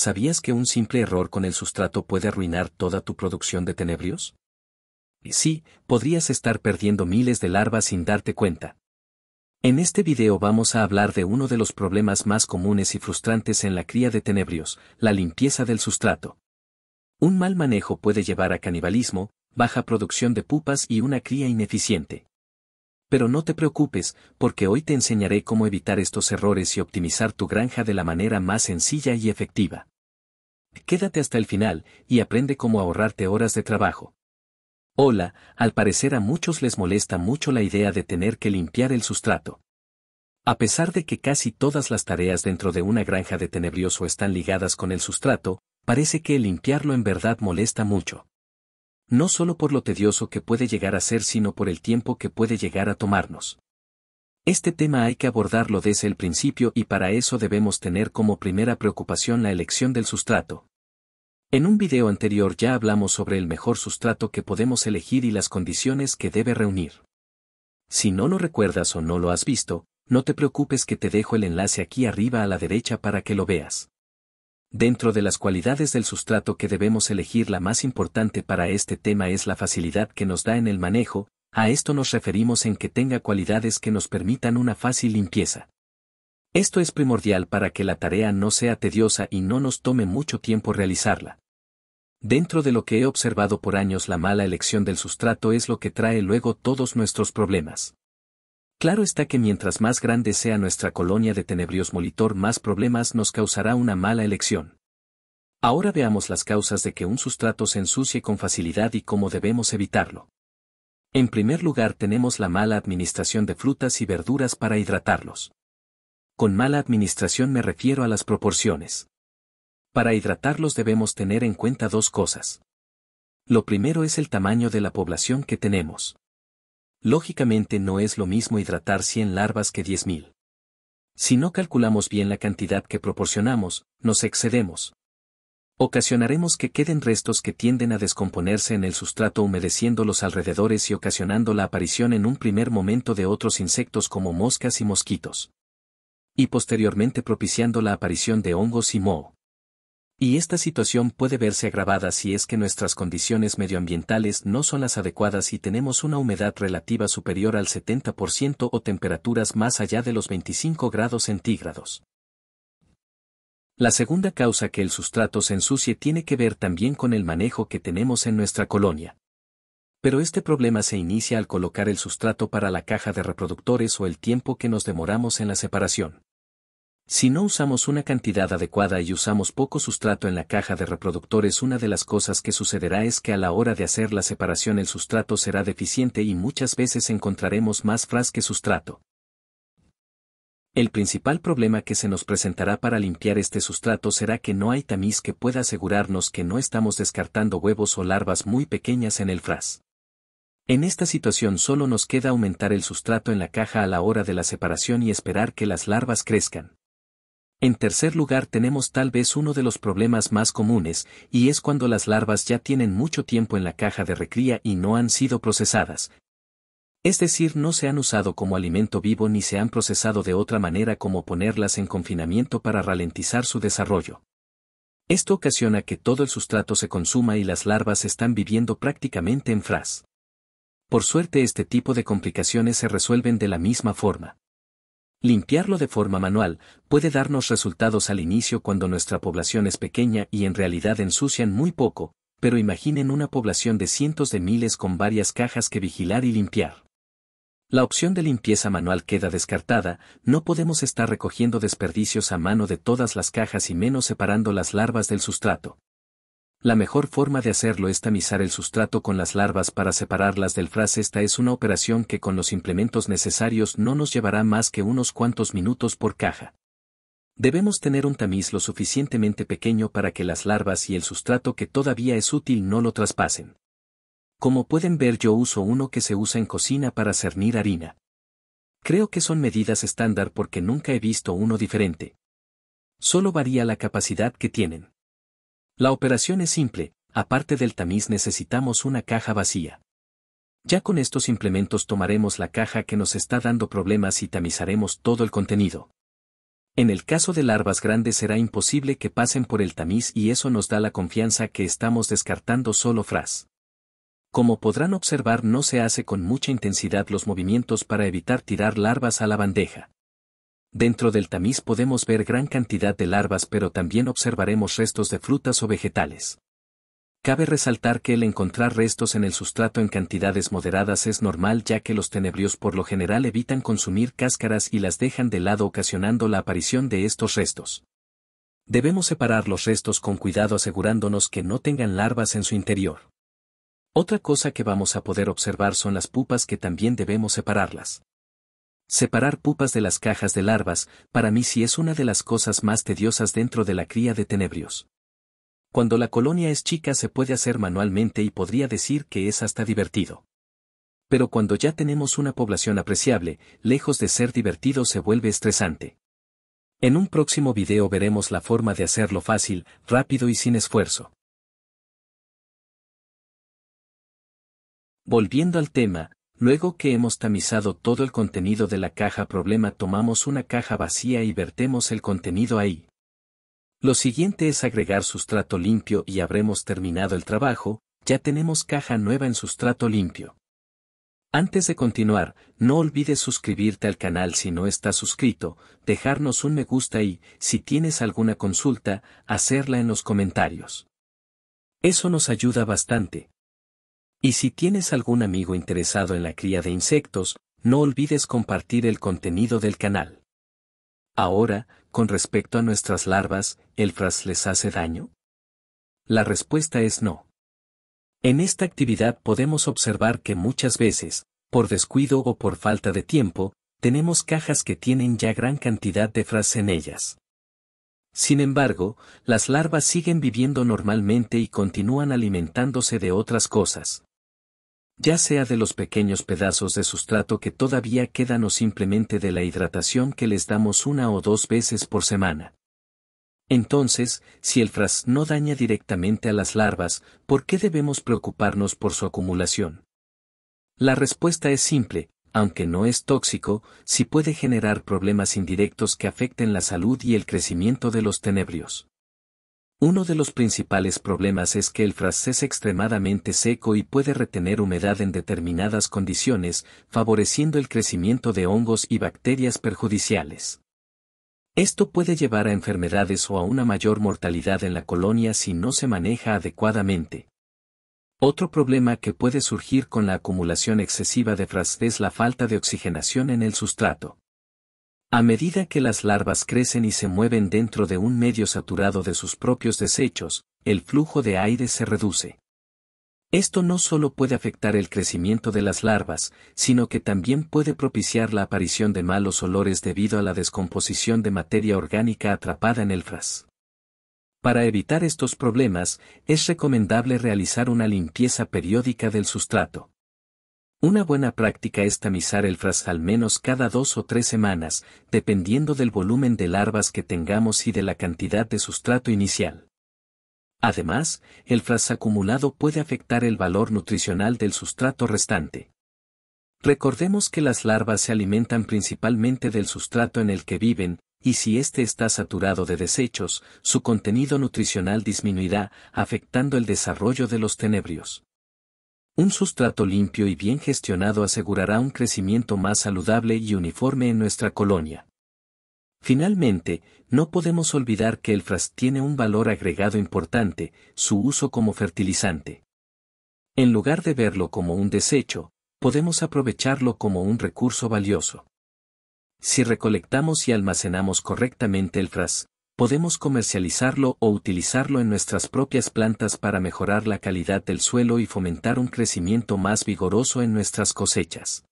¿Sabías que un simple error con el sustrato puede arruinar toda tu producción de tenebrios? Y Sí, podrías estar perdiendo miles de larvas sin darte cuenta. En este video vamos a hablar de uno de los problemas más comunes y frustrantes en la cría de tenebrios, la limpieza del sustrato. Un mal manejo puede llevar a canibalismo, baja producción de pupas y una cría ineficiente. Pero no te preocupes, porque hoy te enseñaré cómo evitar estos errores y optimizar tu granja de la manera más sencilla y efectiva. Quédate hasta el final y aprende cómo ahorrarte horas de trabajo. Hola, al parecer a muchos les molesta mucho la idea de tener que limpiar el sustrato. A pesar de que casi todas las tareas dentro de una granja de tenebrioso están ligadas con el sustrato, parece que limpiarlo en verdad molesta mucho no solo por lo tedioso que puede llegar a ser, sino por el tiempo que puede llegar a tomarnos. Este tema hay que abordarlo desde el principio y para eso debemos tener como primera preocupación la elección del sustrato. En un video anterior ya hablamos sobre el mejor sustrato que podemos elegir y las condiciones que debe reunir. Si no lo recuerdas o no lo has visto, no te preocupes que te dejo el enlace aquí arriba a la derecha para que lo veas. Dentro de las cualidades del sustrato que debemos elegir la más importante para este tema es la facilidad que nos da en el manejo, a esto nos referimos en que tenga cualidades que nos permitan una fácil limpieza. Esto es primordial para que la tarea no sea tediosa y no nos tome mucho tiempo realizarla. Dentro de lo que he observado por años la mala elección del sustrato es lo que trae luego todos nuestros problemas. Claro está que mientras más grande sea nuestra colonia de tenebrios molitor más problemas nos causará una mala elección. Ahora veamos las causas de que un sustrato se ensucie con facilidad y cómo debemos evitarlo. En primer lugar tenemos la mala administración de frutas y verduras para hidratarlos. Con mala administración me refiero a las proporciones. Para hidratarlos debemos tener en cuenta dos cosas. Lo primero es el tamaño de la población que tenemos. Lógicamente no es lo mismo hidratar 100 larvas que 10.000. Si no calculamos bien la cantidad que proporcionamos, nos excedemos. Ocasionaremos que queden restos que tienden a descomponerse en el sustrato humedeciendo los alrededores y ocasionando la aparición en un primer momento de otros insectos como moscas y mosquitos. Y posteriormente propiciando la aparición de hongos y moho. Y esta situación puede verse agravada si es que nuestras condiciones medioambientales no son las adecuadas y tenemos una humedad relativa superior al 70% o temperaturas más allá de los 25 grados centígrados. La segunda causa que el sustrato se ensucie tiene que ver también con el manejo que tenemos en nuestra colonia. Pero este problema se inicia al colocar el sustrato para la caja de reproductores o el tiempo que nos demoramos en la separación. Si no usamos una cantidad adecuada y usamos poco sustrato en la caja de reproductores, una de las cosas que sucederá es que a la hora de hacer la separación el sustrato será deficiente y muchas veces encontraremos más fras que sustrato. El principal problema que se nos presentará para limpiar este sustrato será que no hay tamiz que pueda asegurarnos que no estamos descartando huevos o larvas muy pequeñas en el fras. En esta situación solo nos queda aumentar el sustrato en la caja a la hora de la separación y esperar que las larvas crezcan. En tercer lugar tenemos tal vez uno de los problemas más comunes, y es cuando las larvas ya tienen mucho tiempo en la caja de recría y no han sido procesadas. Es decir, no se han usado como alimento vivo ni se han procesado de otra manera como ponerlas en confinamiento para ralentizar su desarrollo. Esto ocasiona que todo el sustrato se consuma y las larvas están viviendo prácticamente en fras. Por suerte este tipo de complicaciones se resuelven de la misma forma. Limpiarlo de forma manual puede darnos resultados al inicio cuando nuestra población es pequeña y en realidad ensucian muy poco, pero imaginen una población de cientos de miles con varias cajas que vigilar y limpiar. La opción de limpieza manual queda descartada, no podemos estar recogiendo desperdicios a mano de todas las cajas y menos separando las larvas del sustrato. La mejor forma de hacerlo es tamizar el sustrato con las larvas para separarlas del fras. Esta es una operación que con los implementos necesarios no nos llevará más que unos cuantos minutos por caja. Debemos tener un tamiz lo suficientemente pequeño para que las larvas y el sustrato que todavía es útil no lo traspasen. Como pueden ver yo uso uno que se usa en cocina para cernir harina. Creo que son medidas estándar porque nunca he visto uno diferente. Solo varía la capacidad que tienen. La operación es simple, aparte del tamiz necesitamos una caja vacía. Ya con estos implementos tomaremos la caja que nos está dando problemas y tamizaremos todo el contenido. En el caso de larvas grandes será imposible que pasen por el tamiz y eso nos da la confianza que estamos descartando solo fras. Como podrán observar no se hace con mucha intensidad los movimientos para evitar tirar larvas a la bandeja. Dentro del tamiz podemos ver gran cantidad de larvas pero también observaremos restos de frutas o vegetales. Cabe resaltar que el encontrar restos en el sustrato en cantidades moderadas es normal ya que los tenebrios por lo general evitan consumir cáscaras y las dejan de lado ocasionando la aparición de estos restos. Debemos separar los restos con cuidado asegurándonos que no tengan larvas en su interior. Otra cosa que vamos a poder observar son las pupas que también debemos separarlas. Separar pupas de las cajas de larvas, para mí sí es una de las cosas más tediosas dentro de la cría de tenebrios. Cuando la colonia es chica se puede hacer manualmente y podría decir que es hasta divertido. Pero cuando ya tenemos una población apreciable, lejos de ser divertido se vuelve estresante. En un próximo video veremos la forma de hacerlo fácil, rápido y sin esfuerzo. Volviendo al tema, Luego que hemos tamizado todo el contenido de la caja problema tomamos una caja vacía y vertemos el contenido ahí. Lo siguiente es agregar sustrato limpio y habremos terminado el trabajo, ya tenemos caja nueva en sustrato limpio. Antes de continuar, no olvides suscribirte al canal si no estás suscrito, dejarnos un me gusta y, si tienes alguna consulta, hacerla en los comentarios. Eso nos ayuda bastante. Y si tienes algún amigo interesado en la cría de insectos, no olvides compartir el contenido del canal. Ahora, con respecto a nuestras larvas, ¿el fras les hace daño? La respuesta es no. En esta actividad podemos observar que muchas veces, por descuido o por falta de tiempo, tenemos cajas que tienen ya gran cantidad de fras en ellas. Sin embargo, las larvas siguen viviendo normalmente y continúan alimentándose de otras cosas ya sea de los pequeños pedazos de sustrato que todavía quedan o simplemente de la hidratación que les damos una o dos veces por semana. Entonces, si el fras no daña directamente a las larvas, ¿por qué debemos preocuparnos por su acumulación? La respuesta es simple, aunque no es tóxico, si puede generar problemas indirectos que afecten la salud y el crecimiento de los tenebrios. Uno de los principales problemas es que el fras es extremadamente seco y puede retener humedad en determinadas condiciones, favoreciendo el crecimiento de hongos y bacterias perjudiciales. Esto puede llevar a enfermedades o a una mayor mortalidad en la colonia si no se maneja adecuadamente. Otro problema que puede surgir con la acumulación excesiva de fras es la falta de oxigenación en el sustrato. A medida que las larvas crecen y se mueven dentro de un medio saturado de sus propios desechos, el flujo de aire se reduce. Esto no solo puede afectar el crecimiento de las larvas, sino que también puede propiciar la aparición de malos olores debido a la descomposición de materia orgánica atrapada en el fras. Para evitar estos problemas, es recomendable realizar una limpieza periódica del sustrato. Una buena práctica es tamizar el fras al menos cada dos o tres semanas, dependiendo del volumen de larvas que tengamos y de la cantidad de sustrato inicial. Además, el fras acumulado puede afectar el valor nutricional del sustrato restante. Recordemos que las larvas se alimentan principalmente del sustrato en el que viven, y si éste está saturado de desechos, su contenido nutricional disminuirá, afectando el desarrollo de los tenebrios. Un sustrato limpio y bien gestionado asegurará un crecimiento más saludable y uniforme en nuestra colonia. Finalmente, no podemos olvidar que el fras tiene un valor agregado importante, su uso como fertilizante. En lugar de verlo como un desecho, podemos aprovecharlo como un recurso valioso. Si recolectamos y almacenamos correctamente el fras, podemos comercializarlo o utilizarlo en nuestras propias plantas para mejorar la calidad del suelo y fomentar un crecimiento más vigoroso en nuestras cosechas.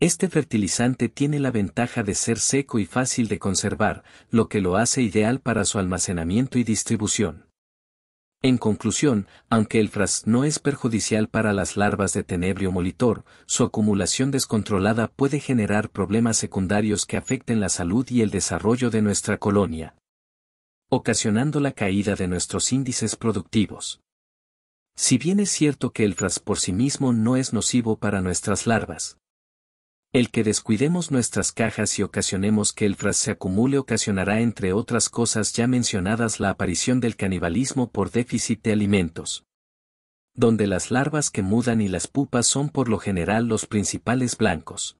Este fertilizante tiene la ventaja de ser seco y fácil de conservar, lo que lo hace ideal para su almacenamiento y distribución. En conclusión, aunque el fras no es perjudicial para las larvas de tenebrio molitor, su acumulación descontrolada puede generar problemas secundarios que afecten la salud y el desarrollo de nuestra colonia ocasionando la caída de nuestros índices productivos. Si bien es cierto que el fras por sí mismo no es nocivo para nuestras larvas, el que descuidemos nuestras cajas y ocasionemos que el fras se acumule ocasionará entre otras cosas ya mencionadas la aparición del canibalismo por déficit de alimentos, donde las larvas que mudan y las pupas son por lo general los principales blancos.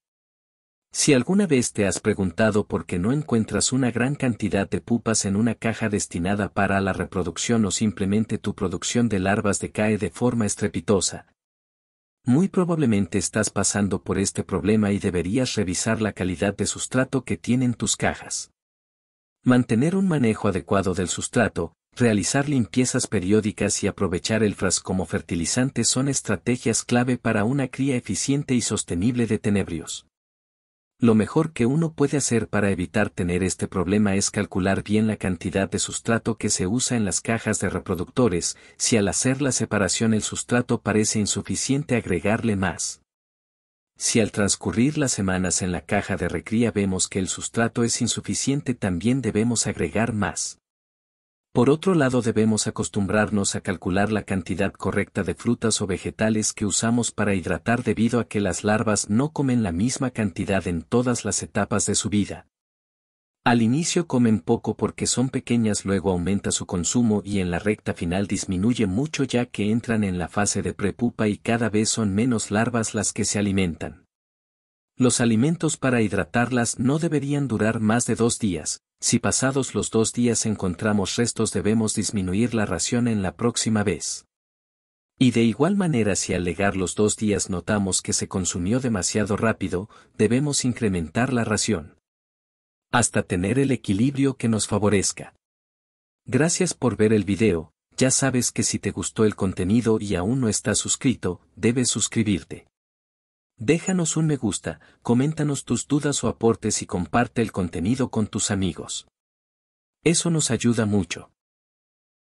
Si alguna vez te has preguntado por qué no encuentras una gran cantidad de pupas en una caja destinada para la reproducción o simplemente tu producción de larvas decae de forma estrepitosa, muy probablemente estás pasando por este problema y deberías revisar la calidad de sustrato que tienen tus cajas. Mantener un manejo adecuado del sustrato, realizar limpiezas periódicas y aprovechar el fras como fertilizante son estrategias clave para una cría eficiente y sostenible de tenebrios. Lo mejor que uno puede hacer para evitar tener este problema es calcular bien la cantidad de sustrato que se usa en las cajas de reproductores, si al hacer la separación el sustrato parece insuficiente agregarle más. Si al transcurrir las semanas en la caja de recría vemos que el sustrato es insuficiente también debemos agregar más. Por otro lado debemos acostumbrarnos a calcular la cantidad correcta de frutas o vegetales que usamos para hidratar debido a que las larvas no comen la misma cantidad en todas las etapas de su vida. Al inicio comen poco porque son pequeñas, luego aumenta su consumo y en la recta final disminuye mucho ya que entran en la fase de prepupa y cada vez son menos larvas las que se alimentan. Los alimentos para hidratarlas no deberían durar más de dos días, si pasados los dos días encontramos restos debemos disminuir la ración en la próxima vez. Y de igual manera si al llegar los dos días notamos que se consumió demasiado rápido, debemos incrementar la ración. Hasta tener el equilibrio que nos favorezca. Gracias por ver el video, ya sabes que si te gustó el contenido y aún no estás suscrito, debes suscribirte. Déjanos un me gusta, coméntanos tus dudas o aportes y comparte el contenido con tus amigos. Eso nos ayuda mucho.